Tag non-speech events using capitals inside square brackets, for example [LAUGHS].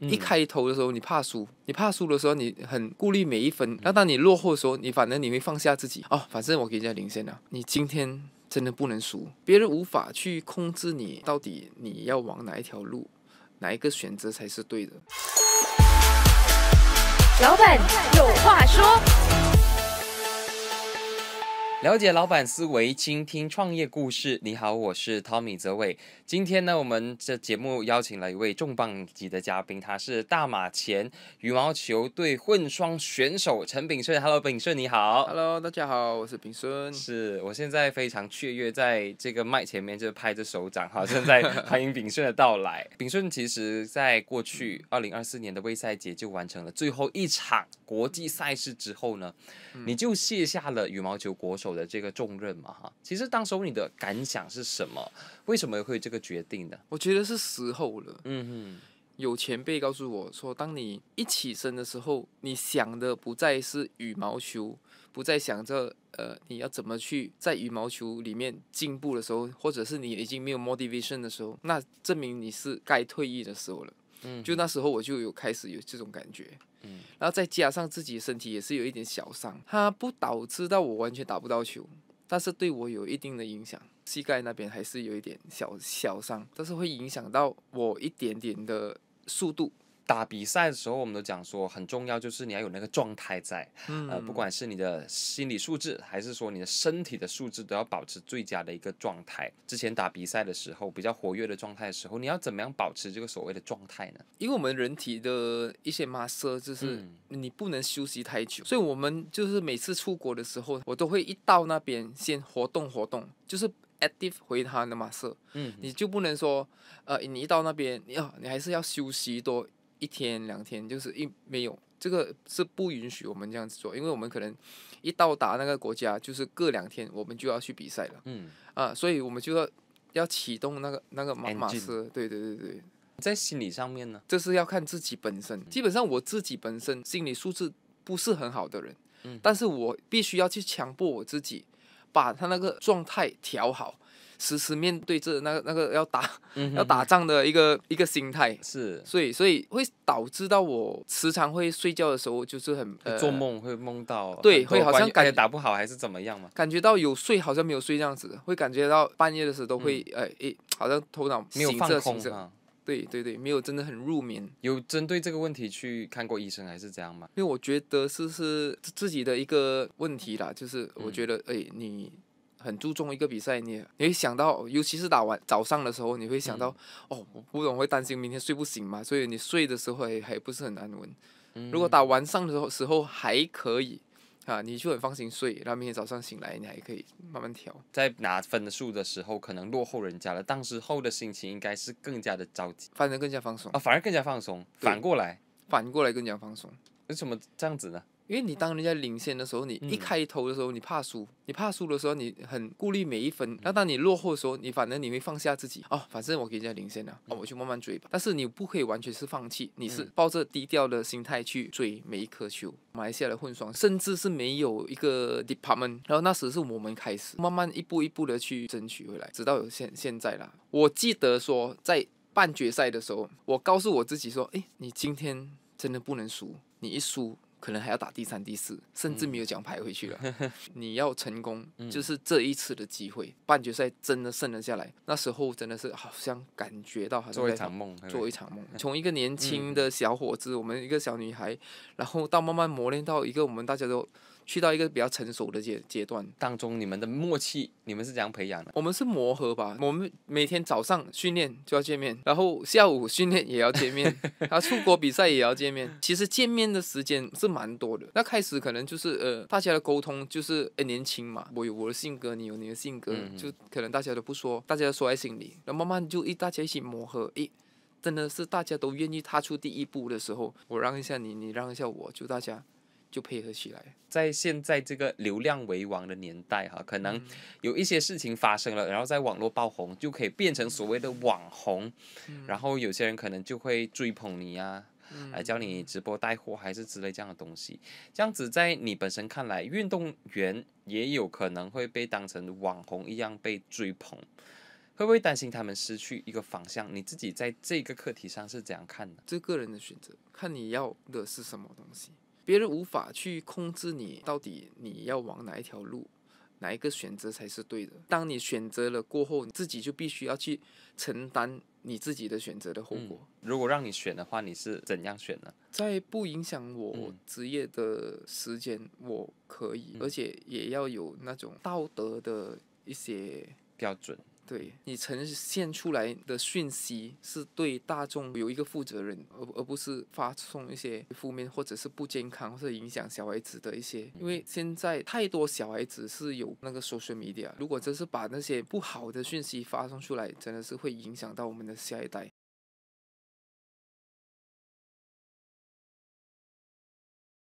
一开头的时候，你怕输，你怕输的时候，你很顾虑每一分。那当你落后的时候，你反正你会放下自己哦，反正我给人家领先了。你今天真的不能输，别人无法去控制你，到底你要往哪一条路，哪一个选择才是对的。老板有话说。了解老板思维，倾听创业故事。你好，我是汤米泽伟。今天呢，我们这节目邀请了一位重磅级的嘉宾，他是大马前羽毛球队混双选手陈炳顺。Hello，炳顺你好。Hello，大家好，我是炳顺。是我现在非常雀跃，在这个麦前面就拍着手掌，好像 [LAUGHS] 在欢迎炳顺的到来。炳顺其实在过去二零二四年的微赛节就完成了最后一场国际赛事之后呢，你就卸下了羽毛球国手。的这个重任嘛，哈，其实当时候你的感想是什么？为什么会这个决定的？我觉得是时候了。嗯哼，有前辈告诉我说，当你一起身的时候，你想的不再是羽毛球，不再想着呃你要怎么去在羽毛球里面进步的时候，或者是你已经没有 motivation 的时候，那证明你是该退役的时候了。就那时候我就有开始有这种感觉，嗯，然后再加上自己身体也是有一点小伤，它不导致到我完全打不到球，但是对我有一定的影响，膝盖那边还是有一点小小伤，但是会影响到我一点点的速度。打比赛的时候，我们都讲说很重要，就是你要有那个状态在，呃，不管是你的心理素质，还是说你的身体的素质，都要保持最佳的一个状态。之前打比赛的时候，比较活跃的状态的时候，你要怎么样保持这个所谓的状态呢？因为我们人体的一些 muscle 就是你不能休息太久，所以我们就是每次出国的时候，我都会一到那边先活动活动，就是 active 回他的嘛色，嗯，你就不能说，呃，你一到那边，你要你还是要休息多。一天两天就是一没有，这个是不允许我们这样子做，因为我们可能一到达那个国家，就是隔两天我们就要去比赛了。嗯啊，所以我们就要要启动那个那个马马斯。对对对对，在心理上面呢，这是要看自己本身。基本上我自己本身心理素质不是很好的人，嗯，但是我必须要去强迫我自己，把他那个状态调好。时时面对着那个那个要打 [LAUGHS] 要打仗的一个一个心态是，所以所以会导致到我时常会睡觉的时候就是很做梦会梦到对会好像感觉打不好还是怎么样嘛？感觉到有睡好像没有睡这样子，会感觉到半夜的时候都会哎哎好像头脑没有放空，对对对，没有真的很入眠。有针对这个问题去看过医生还是怎样吗？因为我觉得是是自己的一个问题啦，就是我觉得哎你。很注重一个比赛，你你会想到，尤其是打完早上的时候，你会想到，哦，我不懂会担心明天睡不醒嘛，所以你睡的时候还还不是很难闻。如果打晚上的时候还可以，啊，你就很放心睡，然后明天早上醒来你还可以慢慢调。在拿分数的时候，可能落后人家了，当时候的心情应该是更加的着急，反而更加放松啊，反而更加放松，反过来，反过来更加放松，为什么这样子呢？因为你当人家领先的时候，你一开头的时候你怕输，你怕输的时候你很顾虑每一分；那当你落后的时候，你反正你会放下自己，哦，反正我给人家领先了，哦，我就慢慢追吧。但是你不可以完全是放弃，你是抱着低调的心态去追每一颗球。马来西亚的混双，甚至是没有一个 department，然后那时是我们开始慢慢一步一步的去争取回来，直到有现现在啦。我记得说在半决赛的时候，我告诉我自己说：“哎，你今天真的不能输，你一输。”可能还要打第三、第四，甚至没有奖牌回去了。[LAUGHS] 你要成功，就是这一次的机会。半决赛真的胜了下来，那时候真的是好像感觉到，做一场梦，做一场梦。从一个年轻的小伙子，我们一个小女孩，然后到慢慢磨练到一个，我们大家都。去到一个比较成熟的阶阶段当中，你们的默契，你们是怎样培养的？我们是磨合吧。我们每天早上训练就要见面，然后下午训练也要见面，[LAUGHS] 然后出国比赛也要见面。其实见面的时间是蛮多的。那开始可能就是呃，大家的沟通就是年轻嘛，我有我的性格，你有你的性格，就可能大家都不说，大家都说在心里。那慢慢就一大家一起磨合，一真的是大家都愿意踏出第一步的时候，我让一下你，你让一下我，就大家。就配合起来，在现在这个流量为王的年代，哈，可能有一些事情发生了，然后在网络爆红，就可以变成所谓的网红，然后有些人可能就会追捧你呀，来教你直播带货还是之类这样的东西。这样子在你本身看来，运动员也有可能会被当成网红一样被追捧，会不会担心他们失去一个方向？你自己在这个课题上是怎样看的？这个人的选择，看你要的是什么东西。别人无法去控制你，到底你要往哪一条路，哪一个选择才是对的。当你选择了过后，你自己就必须要去承担你自己的选择的后果。如果让你选的话，你是怎样选呢？在不影响我职业的时间，我可以，而且也要有那种道德的一些标准。对你呈现出来的讯息是对大众有一个负责任，而而不是发送一些负面或者是不健康，或者影响小孩子的一些。因为现在太多小孩子是有那个 social media，如果真是把那些不好的讯息发送出来，真的是会影响到我们的下一代。